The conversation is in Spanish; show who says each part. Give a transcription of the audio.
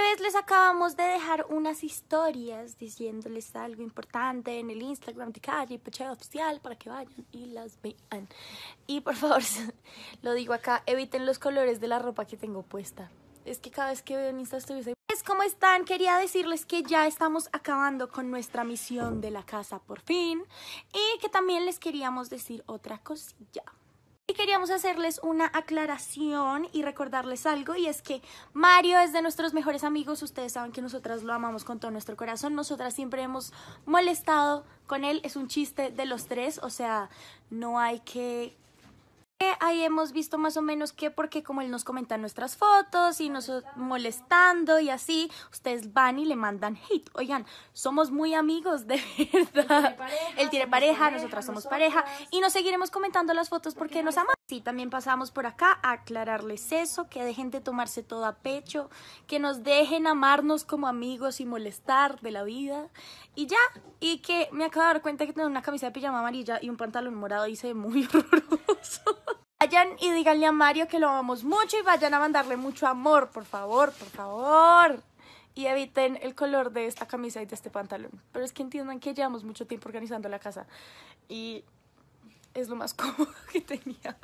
Speaker 1: vez les acabamos de dejar unas historias diciéndoles algo importante en el Instagram de Calle Pechado Oficial para que vayan y las vean. Y por favor, lo digo acá, eviten los colores de la ropa que tengo puesta. Es que cada vez que veo en Instagram estoy... Pues, ¿cómo están? Quería decirles que ya estamos acabando con nuestra misión de la casa por fin y que también les queríamos decir otra cosilla. Y queríamos hacerles una aclaración y recordarles algo y es que Mario es de nuestros mejores amigos, ustedes saben que nosotras lo amamos con todo nuestro corazón, nosotras siempre hemos molestado con él, es un chiste de los tres, o sea, no hay que Ahí hemos visto más o menos que porque como él nos comenta nuestras fotos y nos molestando y así, ustedes van y le mandan hate. Oigan, somos muy amigos, de verdad. Él tiene pareja, nosotras somos pareja y nos seguiremos comentando las fotos porque, nos amamos. Sí, también pasamos por acá a aclararles eso, que dejen de tomarse todo a pecho, que nos dejen amarnos como amigos y molestar de la vida. Y ya, y que me acabo de dar cuenta que tengo una camisa de pijama amarilla y un pantalón morado y se muy horroroso y díganle a Mario que lo amamos mucho y vayan a mandarle mucho amor, por favor, por favor. Y eviten el color de esta camisa y de este pantalón. Pero es que entiendan que llevamos mucho tiempo organizando la casa. Y es lo más cómodo que tenía.